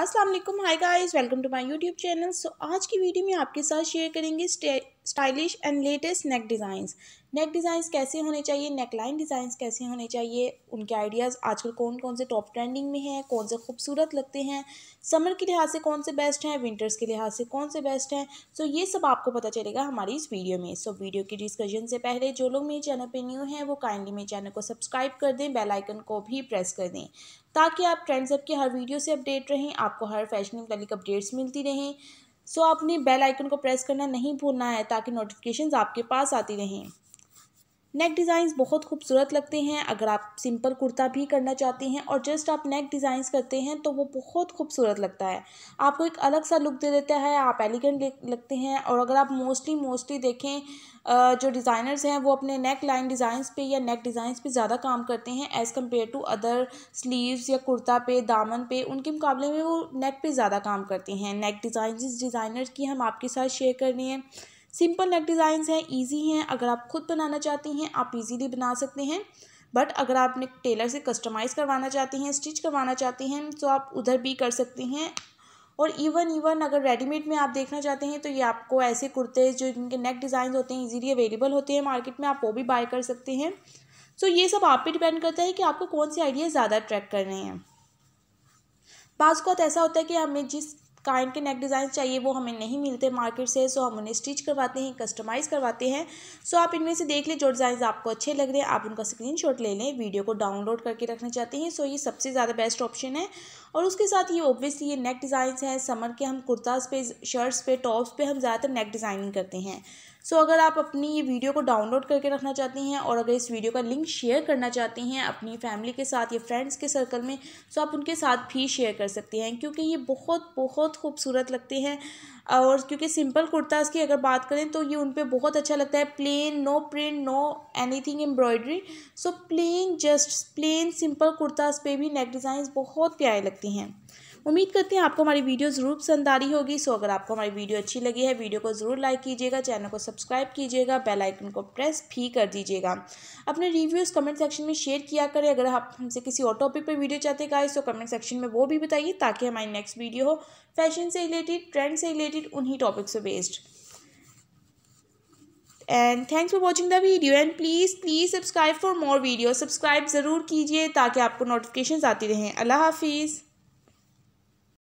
Aslam hi guys welcome to my YouTube channel so आज की video में आपके साथ शेयर करेंगे stylish and latest neck designs neck designs कैसे होने चाहिए नेक लाइन डिज़ाइंस कैसे होने चाहिए उनके आइडियाज़ आजकल कौन कौन से टॉप ट्रेंडिंग में हैं कौन से खूबसूरत लगते हैं समर के लिहाज से कौन से बेस्ट हैं विंटर्स के लिहाज से कौन से बेस्ट हैं सो ये सब आपको पता चलेगा हमारी इस वीडियो में सो वीडियो की डिस्कशन से पहले जो लोग मेरे चैनल पर न्यू हैं वो काइंडली मेरे चैनल को सब्सक्राइब कर दें बेलाइकन को भी प्रेस कर दें ताकि आप ट्रेंड्स अप के हर वीडियो से अपडेट रहें आपको हर फैशन मुतलिक अपडेट्स मिलती रहें सो आपने बेल आइकन को प्रेस करना नहीं भूलना है ताकि नोटिफिकेशंस आपके पास आती रहें नेक डिज़ाइंस बहुत खूबसूरत लगते हैं अगर आप सिंपल कुर्ता भी करना चाहते हैं और जस्ट आप नेक डिज़ाइंस करते हैं तो वो बहुत खूबसूरत लगता है आपको एक अलग सा लुक दे देता है आप एलिगेंट लगते हैं और अगर आप मोस्टली मोस्टली देखें जो डिज़ाइनर्स हैं वो अपने नेक लाइन डिज़ाइंस पे या नेक डिज़ाइंस पे ज़्यादा काम करते हैं as compare to other sleeves या कुर्ता पे दामन पे उनके मुकाबले में वो नेक पे ज़्यादा काम करते हैं नेक डिज़ाइन जिस डिज़ाइनर की हम आपके साथ शेयर कर रहे हैं सिंपल नेक डिज़ाइंस हैं ईजी हैं अगर आप खुद बनाना चाहती हैं आप इजीली बना सकते हैं बट अगर आप अपने टेलर से कस्टमाइज़ करवाना चाहते हैं स्टिच करवाना चाहते हैं तो आप उधर भी कर सकते हैं और इवन इवन अगर रेडीमेड में आप देखना चाहते हैं तो ये आपको ऐसे कुर्ते जो इनके नेक डिज़ाइन होते हैं इजीली अवेलेबल होते हैं मार्केट में आप वो भी बाय कर सकते हैं सो ये सब आप पे डिपेंड करता है कि आपको कौन से आइडिया ज़्यादा अट्रैक्ट कर रहे हैं बाज़ तो ऐसा होता है कि हमें जिस काइंड के नेक डिज़ाइन चाहिए वो हमें नहीं मिलते मार्केट से सो हम उन्हें स्टिच करवाते हैं कस्टमाइज़ करवाते हैं सो आप इनमें से देख लें जो डिज़ाइन आपको अच्छे लग रहे हैं आप उनका स्क्रीनशॉट ले लें वीडियो को डाउनलोड करके रखना चाहते हैं सो ये सबसे ज़्यादा बेस्ट ऑप्शन है और उसके साथ ये ऑब्वियसली ये नेक डिज़ाइंस हैं समर के हम कुर्ताज़ पे शर्ट्स पे टॉप्स पे हम ज़्यादातर नेक डिज़ाइनिंग करते हैं सो so, अगर आप अपनी ये वीडियो को डाउनलोड करके रखना चाहते हैं और अगर इस वीडियो का लिंक शेयर करना चाहते हैं अपनी फैमिली के साथ या फ्रेंड्स के सर्कल में तो आप उनके साथ भी शेयर कर सकते हैं क्योंकि ये बहुत बहुत खूबसूरत लगते हैं और क्योंकि सिंपल कुर्ताज़ की अगर बात करें तो ये उन पर बहुत अच्छा लगता है plain no print no any embroidery so plain just plain simple kurtas पर भी नेक डिज़ाइन बहुत प्यारे लगते हैं सकती हैं उम्मीद करते हैं आपको हमारी वीडियो ज़रूर पसंद आ रही होगी सो अगर आपको हमारी वीडियो अच्छी लगी है वीडियो को ज़रूर लाइक कीजिएगा चैनल को सब्सक्राइब कीजिएगा बेल आइकन को प्रेस भी कर दीजिएगा अपने रिव्यूज़ कमेंट सेक्शन में शेयर किया करें अगर आप हमसे किसी और टॉपिक पर वीडियो चाहते गाइस तो कमेंट सेक्शन में वो भी बताइए ताकि हमारी नेक्स्ट वीडियो हो फैशन से रिलेटेड ट्रेंड से रिलेटेड उन्हीं टॉपिक से based and thanks for watching the video and please please subscribe for more video subscribe ज़रूर कीजिए ताकि आपको नोटिफिकेशन आती रहें अल्लाह हाफिज़